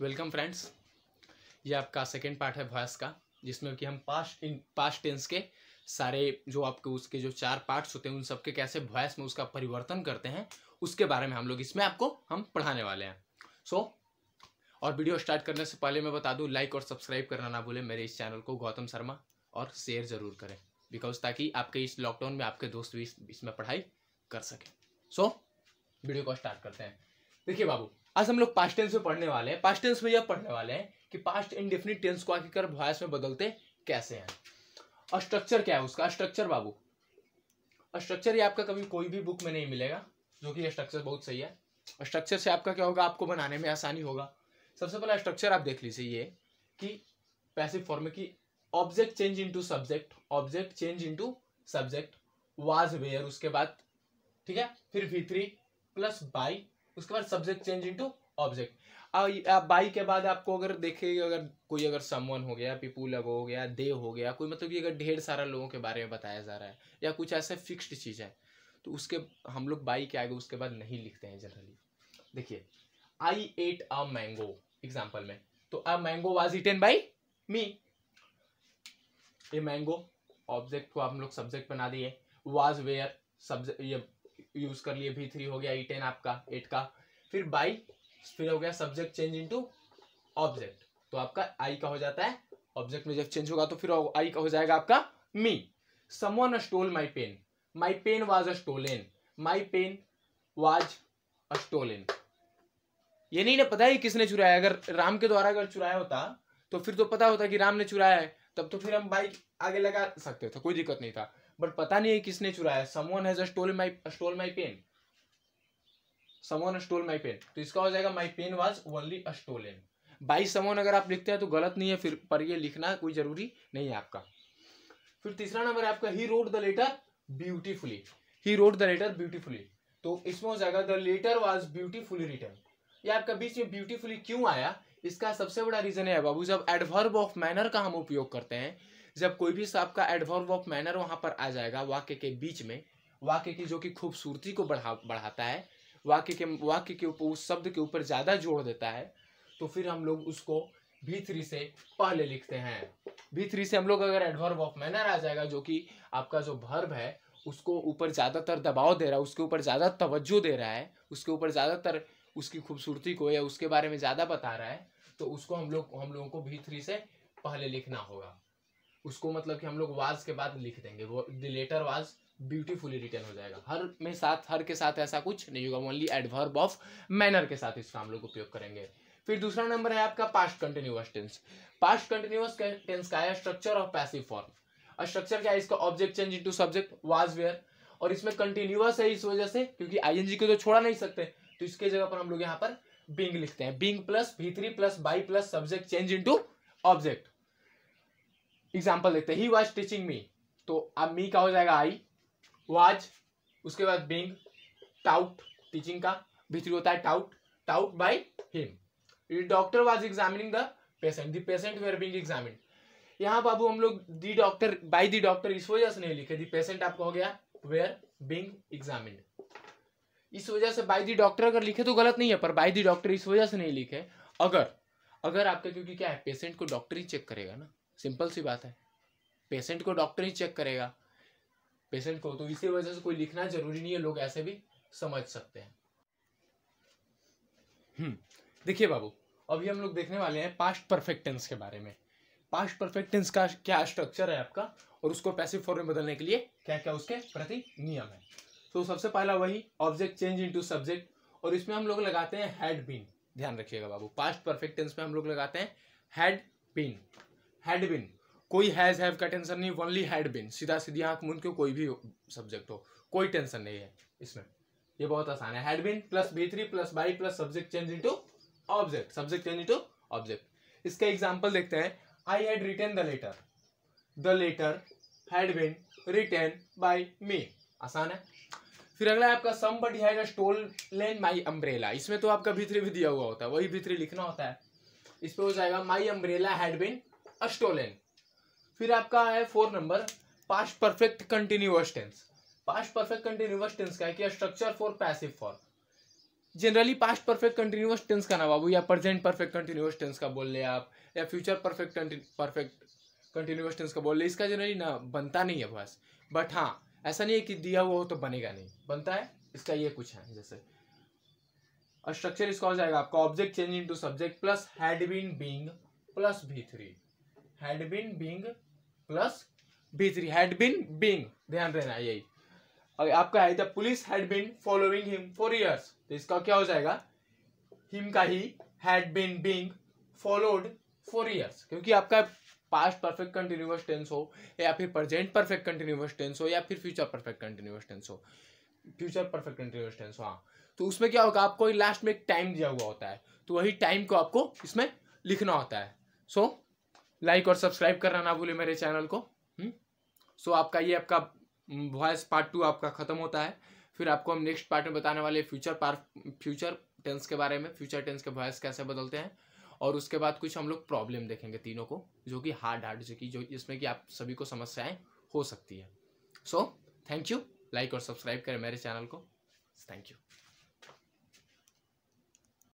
Welcome friends ये आपका second part है वॉयस का जिसमें कि हम पास्ट इन पास्ट टेंस के सारे जो आपके उसके जो चार पार्ट्स होते हैं उन सबके कैसे वॉयस में उसका परिवर्तन करते हैं उसके बारे में हम लोग इसमें आपको हम पढ़ाने वाले हैं सो so, और वीडियो स्टार्ट करने से पहले मैं बता दूँ लाइक और सब्सक्राइब करना ना भूलें मेरे इस चैनल को गौतम शर्मा और शेयर ज़रूर करें बिकॉज ताकि आपके इस लॉकडाउन में आपके दोस्त भी इसमें पढ़ाई कर सकें सो so, वीडियो को स्टार्ट करते हैं देखिए बाबू आज हम लोग पास्ट टेंस में पढ़ने वाले हैं पास्ट टेंस में यह पढ़ने वाले हैं कि पास्ट इंडेफिनिट टेंस को आखिरकार वॉयस में बदलते कैसे हैं और स्ट्रक्चर क्या है उसका स्ट्रक्चर बाबू स्ट्रक्चर ये आपका कभी कोई भी बुक में नहीं मिलेगा जो कि स्ट्रक्चर बहुत सही है स्ट्रक्चर से आपका क्या होगा आपको बनाने में आसानी होगा सबसे पहला स्ट्रक्चर आप देख लीजिए ये कि पैसिव फॉर्म में कि object change into subject object change into subject was were उसके बाद ठीक है फिर वी थ्री प्लस बाई उसके बाद subject change into object by के बाद आपको अगर देखे अगर कोई अगर समवन हो गया पीपूल हो गया दे हो गया कोई मतलब कि अगर ढेर सारा लोगों के बारे में बताया जा रहा है या कुछ ऐसा फिक्स्ड चीज़ है तो उसके हम लोग बाई के आगे उसके बाद नहीं लिखते हैं जनरली देखिए I ate a mango example में तो a mango was eaten by me ये मैंगो ऑब्जेक्ट को हम लोग सब्जेक्ट बना दिए वाज वेयर सब्जेक्ट ये यूज कर लिए भी थ्री हो गया ई e टेन आपका एट का फिर बाई फिर हो गया सब्जेक्ट चेंज इंटू ऑब्जेक्ट तो आपका आई का हो जाता है ऑब्जेक्ट में जब चेंज होगा तो फिर आई का हो जाएगा आपका me someone stole my pen my pen was a stolen my pen was a stolen ये नहीं ना पता है किसने चुराया अगर राम के द्वारा अगर चुराया होता तो फिर तो पता होता कि राम ने चुराया है तब तो फिर हम बाइक आगे लगा सकते थे कोई दिक्कत नहीं था बट पता नहीं है किसने चुराया someone has stole my stole my pen someone stole my pen तो इसका हो जाएगा my pen was only stolen by someone अगर आप लिखते हैं तो गलत नहीं है फिर पर ये लिखना कोई जरूरी नहीं है आपका फिर तीसरा नंबर है आपका he wrote the letter beautifully he wrote the letter beautifully तो इसमें हो जाएगा the letter was beautifully written ये आपका बीच में ब्यूटीफुली क्यों आया इसका सबसे बड़ा रीज़न है बाबू जब एडवर्ब ऑफ मैनर का हम उपयोग करते हैं जब कोई भी आपका एडवर्ब ऑफ मैनर वहाँ पर आ जाएगा वाक्य के बीच में वाक्य की जो कि खूबसूरती को बढ़ा बढ़ाता है वाक्य के वाक्य के ऊपर उस शब्द के ऊपर ज़्यादा जोड़ देता है तो फिर हम लोग उसको भीतरी से पहले लिखते हैं भीतरी से हम लोग अगर एडवर्ब ऑफ मैनर आ जाएगा जो कि आपका जो भर्ब है उसको ऊपर ज़्यादातर दबाव दे रहा है उसके ऊपर ज़्यादा तवज्जो दे रहा है उसके ऊपर ज़्यादातर उसकी खूबसूरती को या उसके बारे में ज़्यादा बता रहा है तो उसको हम लोग हम लोगों को भी थ्री से पहले लिखना होगा उसको मतलब कि हम लोग वाज के बाद लिख देंगे वो the letter was beautifully written हो जाएगा हर में साथ हर के साथ ऐसा कुछ नहीं होगा ओनली एडवर्ब ऑफ मैनर के साथ इसका हम लोग उपयोग करेंगे फिर दूसरा नंबर है आपका past continuous tense past continuous tense का है structure of passive form structure क्या है इसका object change into subject was were और इसमें कंटिन्यूअस है इस वजह से क्योंकि आईएनजी को तो छोड़ा नहीं सकते तो इसके जगह पर हम लोग यहाँ पर बींग लिखते हैं being plus V three plus by plus subject change into object example देखते ही वॉज टीचिंग मी तो अब मी का हो जाएगा आई वॉज उसके बाद बींग टाउट टीचिंग का भीतरी होता है taught taught by him doctor was examining the patient the patient were being examine यहाँ बाबू हम लोग the doctor by the doctor इस वजह से नहीं लिखे दी पेशेंट आपका हो गया वेयर बींग एग्जामिन्ड इस वजह से बाई दी डॉक्टर अगर लिखे तो गलत नहीं है पर बाई दी डॉक्टर इस वजह से नहीं लिखे अगर अगर आपका क्योंकि क्या है पेशेंट को डॉक्टर ही चेक करेगा ना सिंपल सी बात है पेशेंट को डॉक्टर ही चेक करेगा पेशेंट को तो इसी वजह से कोई लिखना जरूरी नहीं है लोग ऐसे भी समझ सकते हैं हम्म, देखिए बाबू अभी हम लोग देखने वाले हैं पास्ट परफेक्टेंस के बारे में पास्ट परफेक्टेंस का क्या स्ट्रक्चर है आपका और उसको पैसिव फॉर्म में बदलने के लिए क्या क्या उसके प्रति नियम है तो सबसे पहला वही ऑब्जेक्ट चेंज इनटू सब्जेक्ट और इसमें हम लोग लगाते हैं हैड बीन ध्यान रखिएगा बाबू पास्ट परफेक्ट टेंस में हम लोग लगाते हैं हैड बीन हैड बीन कोई हैज हैव का टेंशन नहीं ओनली हैड बीन सीधा सीधी आंख मूंद के कोई भी सब्जेक्ट हो कोई टेंशन नहीं है इसमें ये बहुत आसान है had been plus V three plus by plus subject change into object subject change into object इसका एग्जाम्पल देखते हैं I had written the letter the letter had been written by me आसान है फिर अगला है आपका somebody has stolen my umbrella इसमें तो आपका भीतरे भी दिया हुआ होता है वही भीतरे लिखना होता है इस पर हो जाएगा माई अम्ब्रेला हैड बिन अस्टोलेन फिर आपका है four number past perfect continuous tense past perfect continuous tense का है कि structure for passive for generally past perfect continuous tense का ना बाबू या प्रेजेंट परफेक्ट कंटिन्यूअस टेंस का बोल ले आप या future perfect perfect continuous tense का बोल ले इसका जनरली ना बनता नहीं है बस बट हाँ ऐसा नहीं है कि दिया हुआ हो तो बनेगा नहीं बनता है इसका ये कुछ है जैसे और स्ट्रक्चर इसका हो जाएगा आपका object change into subject plus had been being plus V three had been being plus V three had been being ध्यान रहना यही और आपका है police had been following him for years तो इसका क्या हो जाएगा हिम का he had been being followed for years क्योंकि आपका पास्ट परफेक्ट कंटिन्यूअस टेंस हो या फिर प्रेजेंट परफेक्ट कंटिन्यूअस टेंस हो या फिर फ्यूचर परफेक्ट कंटिन्यूअस टेंस हो फ्यूचर परफेक्ट कंटिन्यूअस टेंस हो हाँ तो उसमें क्या होगा आपको लास्ट में एक टाइम दिया हुआ होता है तो वही टाइम को आपको इसमें लिखना होता है सो so, लाइक और सब्सक्राइब करना ना भूलें मेरे चैनल को सो हम्म। so, आपका ये आपका वॉइस पार्ट टू आपका ख़त्म होता है फिर आपको हम नेक्स्ट पार्ट में बताने वाले फ्यूचर पार फ्यूचर टेंस के बारे में फ्यूचर टेंस के वॉइस कैसे बदलते हैं और उसके बाद कुछ हम लोग प्रॉब्लम देखेंगे तीनों को जो कि हार्ड हार्ड जो कि जो इसमें कि आप सभी को समस्याएं हो सकती है सो थैंक यू लाइक और सब्सक्राइब करें मेरे चैनल को थैंक यू